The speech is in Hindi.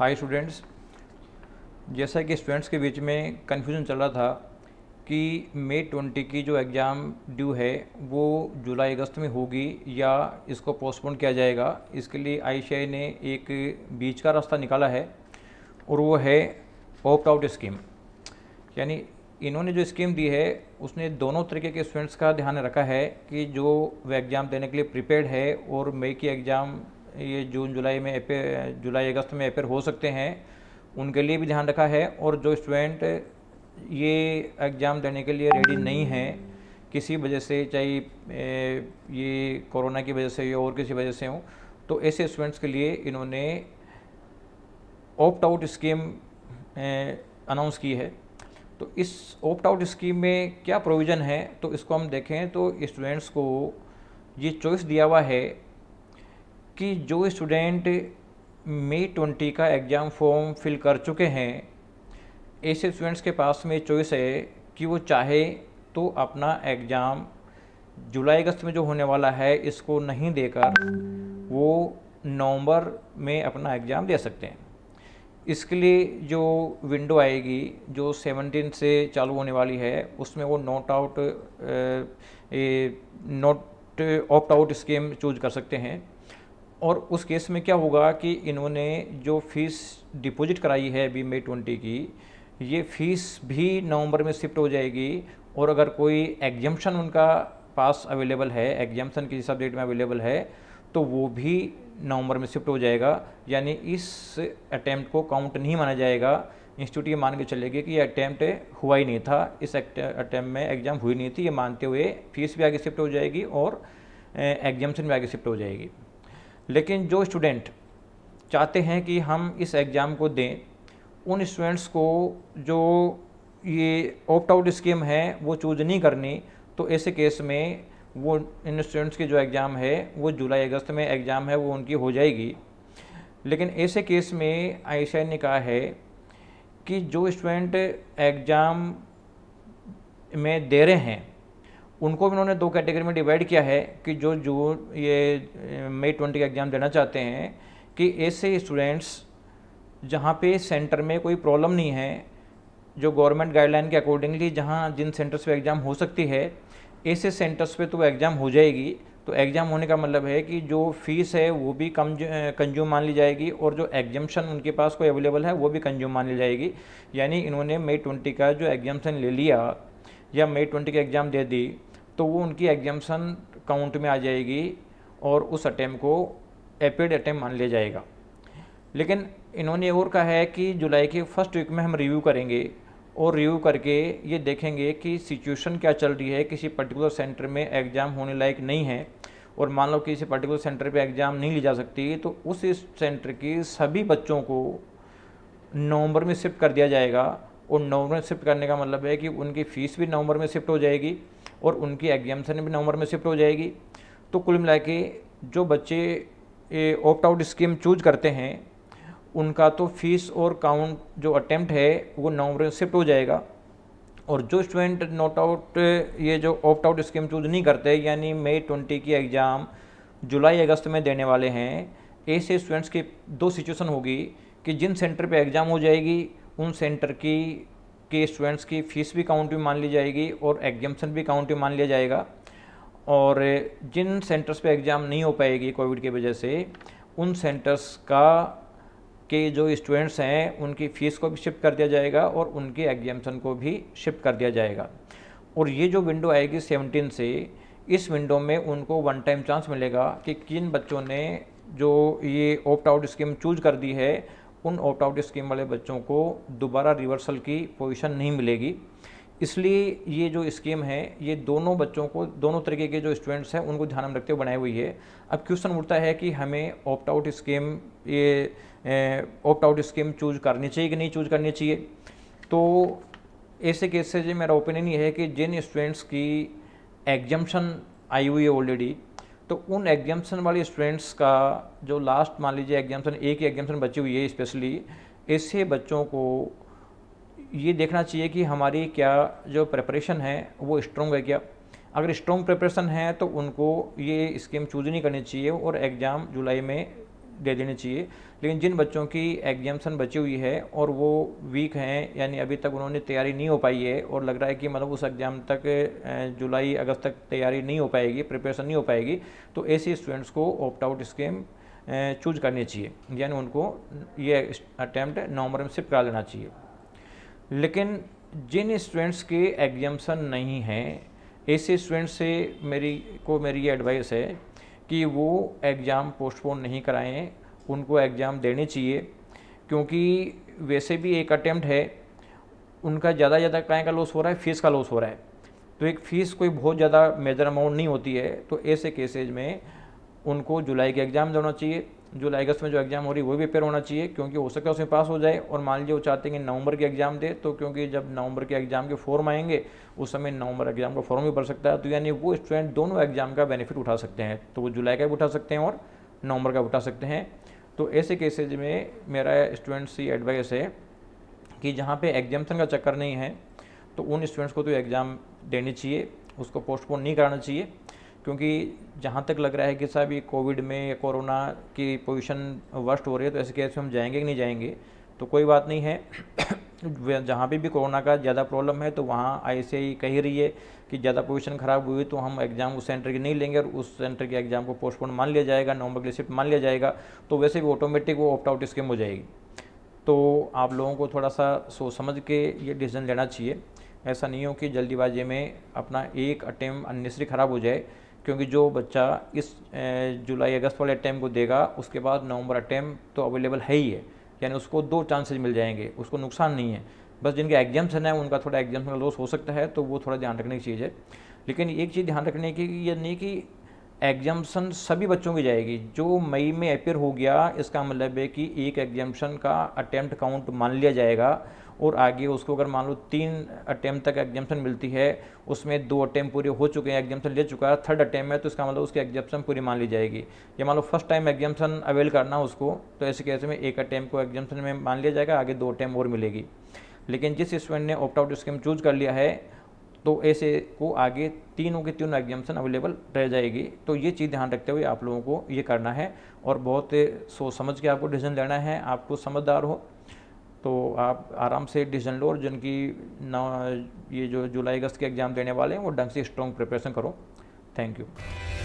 हाय स्टूडेंट्स जैसा कि स्टूडेंट्स के बीच में कन्फ्यूज़न चल रहा था कि मई ट्वेंटी की जो एग्ज़ाम ड्यू है वो जुलाई अगस्त में होगी या इसको पोस्टपोन किया जाएगा इसके लिए आई ने एक बीच का रास्ता निकाला है और वो है ऑप्ट आउट स्कीम यानी इन्होंने जो स्कीम दी है उसने दोनों तरीके के स्टूडेंट्स का ध्यान रखा है कि जो वह एग्ज़ाम देने के लिए प्रिपेयर्ड है और मई की एग्ज़ाम ये जून जुलाई में अपेयर जुलाई अगस्त में अपेयर हो सकते हैं उनके लिए भी ध्यान रखा है और जो स्टूडेंट ये एग्ज़ाम देने के लिए रेडी नहीं है किसी वजह से चाहे ये कोरोना की वजह से या और किसी वजह से हो तो ऐसे स्टूडेंट्स के लिए इन्होंने ऑप्ट आउट स्कीम अनाउंस की है तो इस ऑप्ट आउट स्कीम में क्या प्रोविज़न है तो इसको हम देखें तो स्टूडेंट्स को ये चॉइस दिया हुआ है कि जो स्टूडेंट मई ट्वेंटी का एग्ज़ाम फॉर्म फिल कर चुके हैं ऐसे स्टूडेंट्स के पास में चॉइस है कि वो चाहे तो अपना एग्ज़ाम जुलाई अगस्त में जो होने वाला है इसको नहीं देकर वो नवंबर में अपना एग्ज़ाम दे सकते हैं इसके लिए जो विंडो आएगी जो सेवनटीन से चालू होने वाली है उसमें वो not out not opt out scheme choose कर सकते हैं और उस केस में क्या होगा कि इन्होंने जो फीस डिपॉजिट कराई है अभी मई ट्वेंटी की ये फीस भी नवंबर में शिफ्ट हो जाएगी और अगर कोई एग्जम्पन उनका पास अवेलेबल है एग्जम्पन किसी डेट में अवेलेबल है तो वो भी नवंबर में शिफ्ट हो जाएगा यानी इस अटैम्प्ट को काउंट नहीं माना जाएगा इंस्टीट्यूट ये मान के चलेगी कि ये अटैम्प्ट हुआ ही नहीं था इस अटैम्प्ट में एग्ज़ाम हुई नहीं थी ये मानते हुए फीस भी आगे शिफ्ट हो जाएगी और एग्जामेशन भी आगे शिफ्ट हो जाएगी लेकिन जो स्टूडेंट चाहते हैं कि हम इस एग्ज़ाम को दें उन स्टूडेंट्स को जो ये ऑप्ट आउट स्कीम है वो चूज नहीं करनी तो ऐसे केस में वो इन स्टूडेंट्स के जो एग्ज़ाम है वो जुलाई अगस्त में एग्ज़ाम है वो उनकी हो जाएगी लेकिन ऐसे केस में आई ने कहा है कि जो स्टूडेंट एग्ज़ाम में दे रहे हैं उनको भी उन्होंने दो कैटेगरी में डिवाइड किया है कि जो जून ये मई ट्वेंटी का एग्ज़ाम देना चाहते हैं कि ऐसे स्टूडेंट्स जहाँ पे सेंटर में कोई प्रॉब्लम नहीं है जो गवर्नमेंट गाइडलाइन के अकॉर्डिंगली जहाँ जिन सेंटर्स पे एग्ज़ाम हो सकती है ऐसे सेंटर्स पे तो एग्ज़ाम हो जाएगी तो एग्ज़ाम होने का मतलब है कि जो फ़ीस है वो भी कम कंज्यूम मान ली जाएगी और जो एग्जामेशन उनके पास कोई अवेलेबल है वो भी कंज्यूम मान ली जाएगी यानी इन्होंने मई ट्वेंटी का जो एग्जामेशन ले लिया या मई ट्वेंटी का एग्ज़ाम दे दी तो वो उनकी एग्जामेशन काउंट में आ जाएगी और उस अटैम्प को एपेड अटैम्प मान लिया जाएगा लेकिन इन्होंने और कहा है कि जुलाई के फर्स्ट वीक में हम रिव्यू करेंगे और रिव्यू करके ये देखेंगे कि सिचुएशन क्या चल रही है किसी पर्टिकुलर सेंटर में एग्ज़ाम होने लायक नहीं है और मान लो किसी पर्टिकुलर सेंटर पे एग्ज़ाम नहीं ली जा सकती तो उस सेंटर के सभी बच्चों को नवंबर में शिफ्ट कर दिया जाएगा और नवंबर में शिफ्ट करने का मतलब है कि उनकी फ़ीस भी नवंबर में शिफ्ट हो जाएगी और उनकी एग्जामेशन भी नवंबर में शिफ्ट हो जाएगी तो कुल मिला के जो बच्चे ऑप्ट आउट स्कीम चूज करते हैं उनका तो फीस और काउंट जो अटैम्प्ट है वो नवंबर में शिफ्ट हो जाएगा और जो स्टूडेंट नोट आउट ये जो ऑप्ट आउट स्कीम चूज नहीं करते यानी मई ट्वेंटी की एग्ज़ाम जुलाई अगस्त में देने वाले हैं ऐसे स्टूडेंट्स की दो सिचुएशन होगी कि जिन सेंटर पे एग्ज़ाम हो जाएगी उन सेंटर की के स्टूडेंट्स की फ़ीस भी काउंट में मान ली जाएगी और एग्जामेशन भी काउंट में मान लिया जाएगा और जिन सेंटर्स पे एग्ज़ाम नहीं हो पाएगी कोविड की वजह से उन सेंटर्स का के जो स्टूडेंट्स हैं उनकी फ़ीस को भी शिफ्ट कर दिया जाएगा और उनके एग्जामेशन को भी शिफ्ट कर दिया जाएगा और ये जो विंडो आएगी सेवनटीन से इस विंडो में उनको वन टाइम चांस मिलेगा कि किन बच्चों ने जो ये ऑप्ट आउट स्कीम चूज कर दी है उन ऑप्ट आउट स्कीम वाले बच्चों को दोबारा रिवर्सल की पोजीशन नहीं मिलेगी इसलिए ये जो स्कीम है ये दोनों बच्चों को दोनों तरीके के जो स्टूडेंट्स हैं उनको ध्यान में रखते हुए बनाई हुई है अब क्वेश्चन उठता है कि हमें ऑप्ट आउट स्कीम ये ऑप्ट आउट स्कीम चूज करनी चाहिए कि नहीं चूज करनी चाहिए तो ऐसे केसेज से मेरा ओपिनियन ये है कि जिन स्टूडेंट्स की एग्जाम्शन आई हुई है ऑलरेडी तो उन एग्जाम्सन वाले स्टूडेंट्स का जो लास्ट मान लीजिए एग्जाम्सन एक ही एग्जाम्सन बची हुई है स्पेशली ऐसे बच्चों को ये देखना चाहिए कि हमारी क्या जो प्रिपरेशन है वो स्ट्रॉन्ग है क्या अगर स्ट्रॉन्ग प्रिपरेशन है तो उनको ये स्कीम चूज नहीं करनी चाहिए और एग्ज़ाम जुलाई में दे देनी चाहिए लेकिन जिन बच्चों की एग्जामसन बची हुई है और वो वीक हैं यानी अभी तक उन्होंने तैयारी नहीं हो पाई है और लग रहा है कि मतलब उस एग्ज़ाम तक जुलाई अगस्त तक तैयारी नहीं हो पाएगी प्रिपरेशन नहीं हो पाएगी तो ऐसे स्टूडेंट्स को ऑप्ट आउट स्कीम चूज करनी चाहिए यानी उनको ये अटैम्प्ट नवंबर में शिफ्ट करा लेना चाहिए लेकिन जिन स्टूडेंट्स के एग्जामसन नहीं हैं ऐसे स्टूडेंट्स से मेरी को मेरी ये एडवाइस है कि वो एग्ज़ाम पोस्टपोन नहीं कराएं उनको एग्ज़ाम देने चाहिए क्योंकि वैसे भी एक अटैम्प्ट है उनका ज़्यादा ज़्यादा काय का लॉस हो रहा है फीस का लॉस हो रहा है तो एक फ़ीस कोई बहुत ज़्यादा मेजर अमाउंट नहीं होती है तो ऐसे केसेज में उनको जुलाई के एग्ज़ाम देना चाहिए जुलाई अगस्त में जो एग्ज़ाम हो रही है वो भी पेपर होना चाहिए क्योंकि हो सके उसमें पास हो जाए और मान लीजिए वो चाहते हैं कि नवंबर के एग्ज़ाम दे तो क्योंकि जब नवंबर के एग्ज़ाम के फॉर्म आएंगे उस समय नवंबर एग्ज़ाम का फॉर्म भी भर सकता है तो यानी वो स्टूडेंट दोनों एग्ज़ाम का बेनिफिट उठा सकते हैं तो वो जुलाई का भी उठा सकते हैं और नवंबर का उठा सकते हैं तो ऐसे केसेज में मेरा स्टूडेंट्स की एडवाइस है कि जहाँ पर एग्जामेशन का चक्कर नहीं है तो उन स्टूडेंट्स को तो एग्ज़ाम देनी चाहिए उसको पोस्टपोन नहीं कराना चाहिए क्योंकि जहाँ तक लग रहा है कि साहब ये कोविड में या कोरोना की पोजीशन वर्स्ट हो रही है तो ऐसे कैसे हम जाएंगे कि नहीं जाएंगे तो कोई बात नहीं है जहाँ पे भी कोरोना का ज़्यादा प्रॉब्लम है तो वहाँ ऐसे ही कही रही है कि ज़्यादा पोजीशन ख़राब हुई तो हम एग्ज़ाम उस सेंटर की नहीं लेंगे और उस सेंटर के एग्ज़ाम को पोस्टपोन मान लिया जाएगा नवंबर की शिफ्ट मान लिया जाएगा तो वैसे भी ऑटोमेटिक वो ऑप्ट आउट स्कीम हो जाएगी तो आप लोगों को थोड़ा सा सोच समझ के ये डिसीजन लेना चाहिए ऐसा नहीं हो कि जल्दीबाजी में अपना एक अटेम्प अननेसरी ख़राब हो जाए क्योंकि जो बच्चा इस जुलाई अगस्त वाले अटैम्प को देगा उसके बाद नवंबर अटैम्प तो अवेलेबल है ही है यानी उसको दो चांसेज मिल जाएंगे उसको नुकसान नहीं है बस जिनके एग्जाम्स है उनका थोड़ा एग्जाम्स का लॉस हो सकता है तो वो थोड़ा ध्यान रखने की चीज़ है लेकिन एक चीज़ ध्यान रखने की ये नहीं कि एग्जामेशन सभी बच्चों की जाएगी जो मई में अपेयर हो गया इसका मतलब है कि एक एग्जाम्सन का अटैम्प्ट काउंट मान लिया जाएगा और आगे उसको अगर मान लो तीन अटैम्प्ट तक एग्जामेशन मिलती है उसमें दो अटैम्प्ट पूरे हो चुके हैं एग्जामेशन ले चुका है थर्ड अटैम्प्ट है तो इसका मतलब उसकी एग्जाम्सन पूरी मान ली जाएगी या मान लो फर्स्ट टाइम एग्जामेशन अवेल करना उसको तो ऐसे कैसे में एक अटैम्प्ट को एग्जामेशन में मान लिया जाएगा आगे दो अटैम्प्ट और मिलेगी लेकिन जिस स्टूडेंट ने ऑप्ट आउट स्कीम चूज कर लिया है तो ऐसे को आगे तीनों के तीनों एग्जाम्सन अवेलेबल रह जाएगी तो ये चीज़ ध्यान रखते हुए आप लोगों को ये करना है और बहुत सोच समझ के आपको डिसीजन लेना है आपको समझदार हो तो आप आराम से डिसीजन लो और जिनकी ना ये जो जुलाई अगस्त के एग्ज़ाम देने वाले हैं वो ढंग से स्ट्रॉन्ग प्रिपरेशन करो थैंक यू